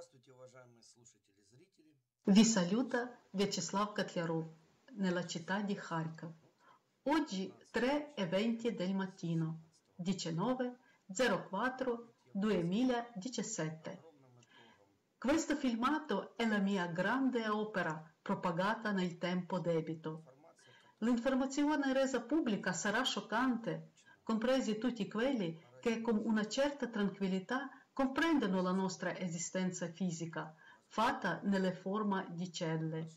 Здравствуйте, уважаемые слушатели и зрители. Vi saluta Vyacheslav Catlяров nella città di Kharkov. Oggi 3.20 del mattino, 2017. Questo filmato è la mia grande opera propagata nel tempo debito. L'informazione resa pubblica sarà scioccante, compresi tutti quelli che con una certa tranquillità comprendono la nostra esistenza fisica fatta nelle forma di celle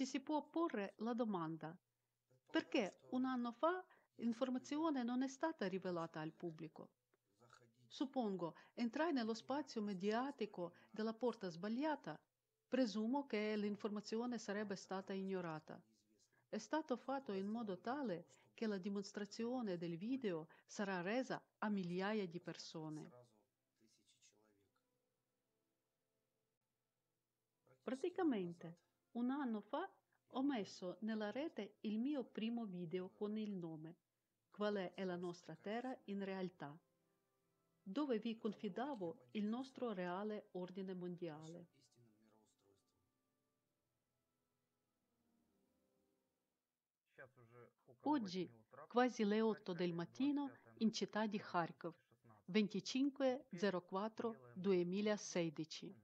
ci si può porre la domanda perché un anno fa l'informazione non è stata rivelata al pubblico. Suppongo, entrai nello spazio mediatico della porta sbagliata, presumo che l'informazione sarebbe stata ignorata. È stato fatto in modo tale che la dimostrazione del video sarà resa a migliaia di persone. Praticamente un anno fa ho messo nella rete il mio primo video con il nome Qual è la nostra terra in realtà? dove vi confidavo il nostro reale ordine mondiale. Oggi, quasi le 8 del mattino, in città di Kharkov, 25.04.2016.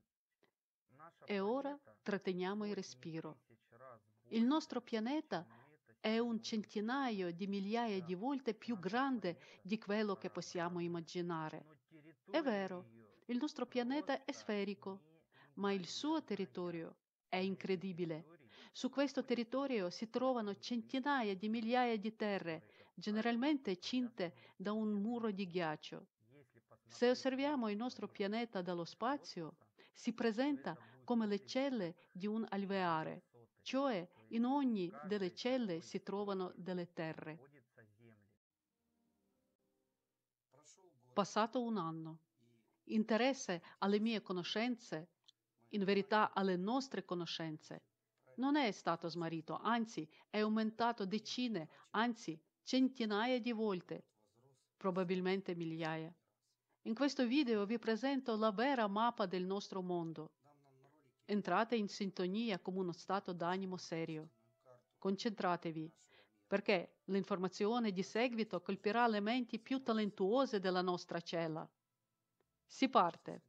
E ora tratteniamo il respiro. Il nostro pianeta è un centinaio di migliaia di volte più grande di quello che possiamo immaginare. È vero, il nostro pianeta è sferico, ma il suo territorio è incredibile. Su questo territorio si trovano centinaia di migliaia di terre, generalmente cinte da un muro di ghiaccio. Se osserviamo il nostro pianeta dallo spazio, si presenta come le celle di un alveare, cioè in ogni delle celle si trovano delle terre. Passato un anno, interesse alle mie conoscenze, in verità alle nostre conoscenze, non è stato smarrito, anzi è aumentato decine, anzi centinaia di volte, probabilmente migliaia. In questo video vi presento la vera mappa del nostro mondo, Entrate in sintonia come uno stato d'animo serio. Concentratevi, perché l'informazione di seguito colpirà le menti più talentuose della nostra cella. Si parte.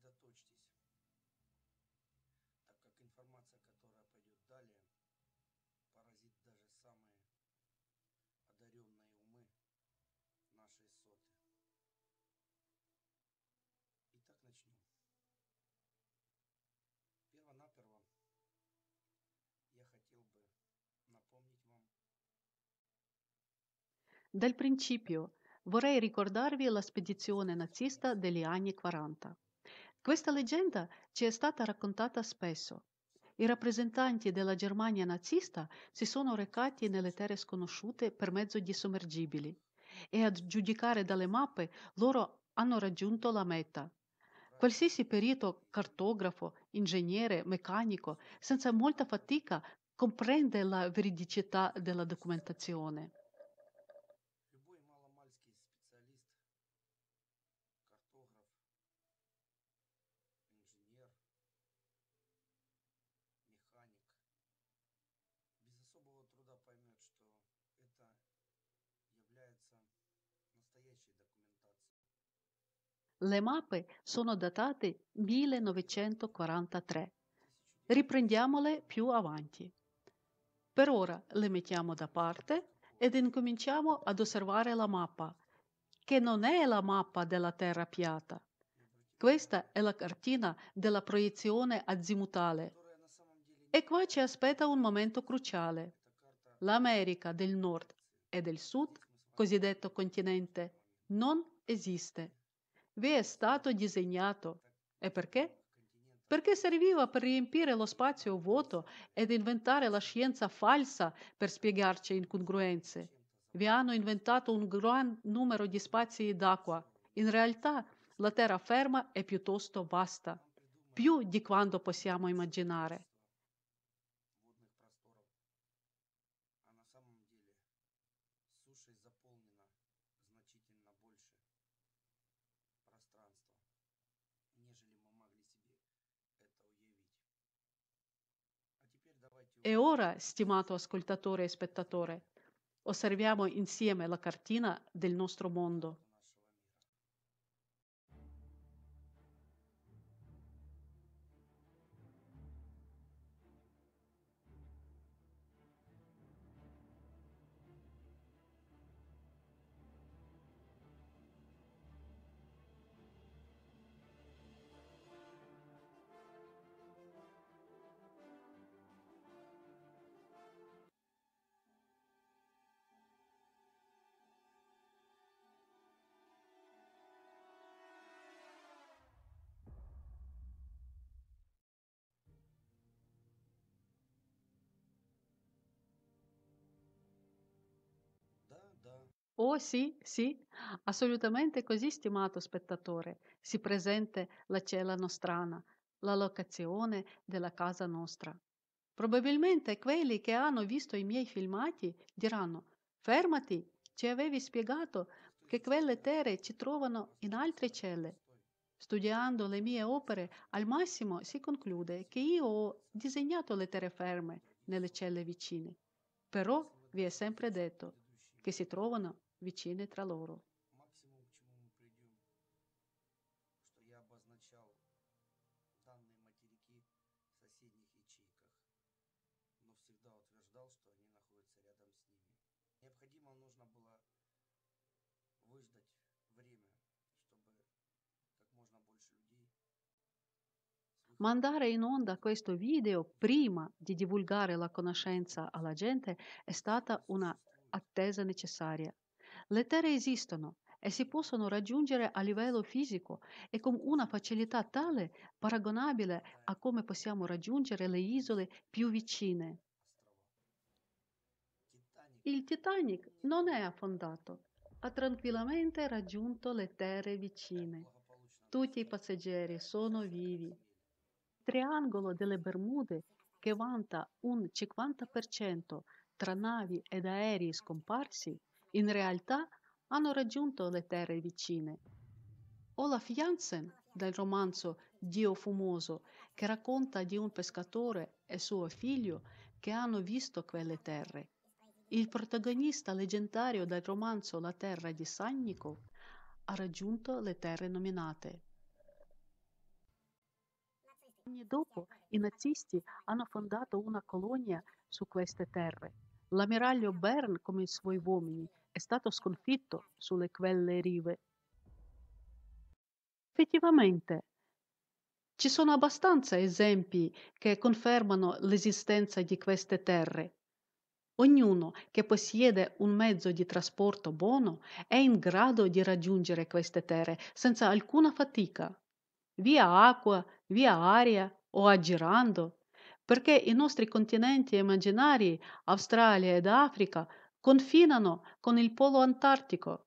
Dal principio vorrei ricordarvi la spedizione nazista degli anni 40. Questa leggenda ci è stata raccontata spesso. I rappresentanti della Germania nazista si sono recati nelle terre sconosciute per mezzo di sommergibili e a giudicare dalle mappe loro hanno raggiunto la meta. Qualsiasi perito, cartografo, ingegnere, meccanico, senza molta fatica comprende la veridicità della documentazione. Le mappe sono datate 1943. Riprendiamole più avanti. Per ora le mettiamo da parte ed incominciamo ad osservare la mappa, che non è la mappa della Terra piatta. Questa è la cartina della proiezione azimutale. E qua ci aspetta un momento cruciale. L'America del Nord e del Sud, cosiddetto continente, non esiste. Vi è stato disegnato. E perché? Perché serviva per riempire lo spazio vuoto ed inventare la scienza falsa per spiegarci incongruenze. Vi hanno inventato un gran numero di spazi d'acqua. In realtà la terraferma è piuttosto vasta, più di quanto possiamo immaginare. E ora, stimato ascoltatore e spettatore, osserviamo insieme la cartina del nostro mondo. Oh sì, sì, assolutamente così, stimato spettatore, si presente la cella nostrana, la locazione della casa nostra. Probabilmente quelli che hanno visto i miei filmati diranno «Fermati, ci avevi spiegato che quelle terre ci trovano in altre celle». Studiando le mie opere, al massimo si conclude che io ho disegnato le terreferme nelle celle vicine. Però vi è sempre detto che si trovano vicine tra loro. Mandare in onda questo video prima di divulgare la conoscenza alla gente è stata una attesa necessaria. Le terre esistono e si possono raggiungere a livello fisico e con una facilità tale paragonabile a come possiamo raggiungere le isole più vicine. Il Titanic non è affondato, ha tranquillamente raggiunto le terre vicine. Tutti i passeggeri sono vivi. Il triangolo delle Bermude, che vanta un 50% tra navi ed aerei scomparsi, in realtà hanno raggiunto le terre vicine. Olaf Janssen, dal romanzo Dio fumoso, che racconta di un pescatore e suo figlio che hanno visto quelle terre. Il protagonista leggendario del romanzo La terra di Sannikov ha raggiunto le terre nominate. Anni dopo i nazisti hanno fondato una colonia su queste terre L'ammiraglio Bern, come i suoi uomini, è stato sconfitto sulle quelle rive. Effettivamente, ci sono abbastanza esempi che confermano l'esistenza di queste terre. Ognuno che possiede un mezzo di trasporto buono è in grado di raggiungere queste terre senza alcuna fatica, via acqua, via aria o aggirando perché i nostri continenti immaginari, Australia ed Africa, confinano con il polo antartico.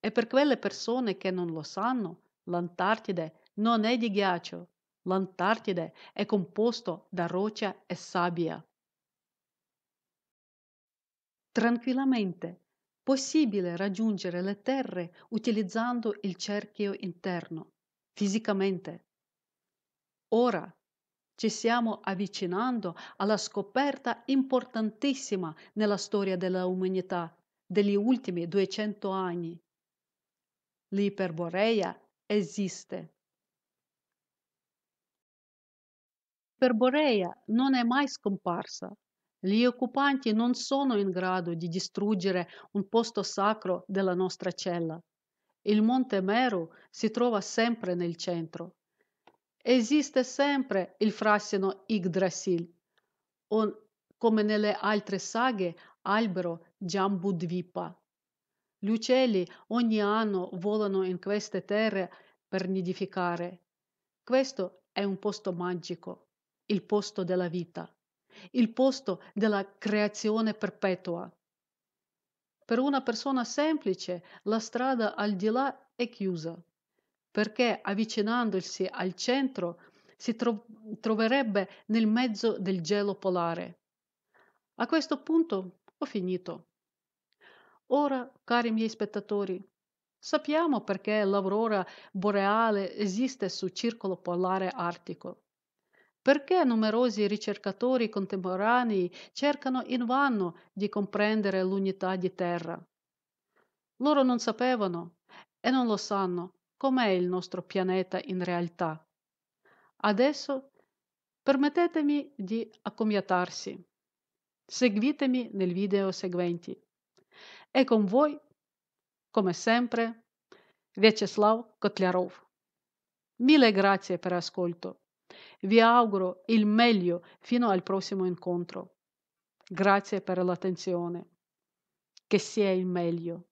E per quelle persone che non lo sanno, l'Antartide non è di ghiaccio, l'Antartide è composto da roccia e sabbia. Tranquillamente possibile raggiungere le terre utilizzando il cerchio interno, fisicamente. Ora ci stiamo avvicinando alla scoperta importantissima nella storia dell'umanità degli ultimi 200 anni. L'iperborea esiste. L'iperborea non è mai scomparsa. Gli occupanti non sono in grado di distruggere un posto sacro della nostra cella. Il Monte Meru si trova sempre nel centro. Esiste sempre il frassino Yggdrasil. Un, come nelle altre saghe, albero Giambudvipa. Gli uccelli ogni anno volano in queste terre per nidificare. Questo è un posto magico, il posto della vita, il posto della creazione perpetua. Per una persona semplice la strada al di là è chiusa perché avvicinandosi al centro si tro- troverebbe nel mezzo del gelo polare. A questo punto ho finito. Ora, cari miei spettatori, sappiamo perché l'aurora boreale esiste sul circolo polare artico. Perché numerosi ricercatori contemporanei cercano invano di comprendere l'unità di terra. Loro non sapevano e non lo sanno com'è il nostro pianeta in realtà. Adesso permettetemi di accomiatarsi. Seguitemi nel video seguenti. E con voi, come sempre, Vyacheslav Kotlarov. Mille grazie per l'ascolto. Vi auguro il meglio fino al prossimo incontro. Grazie per l'attenzione. Che sia il meglio.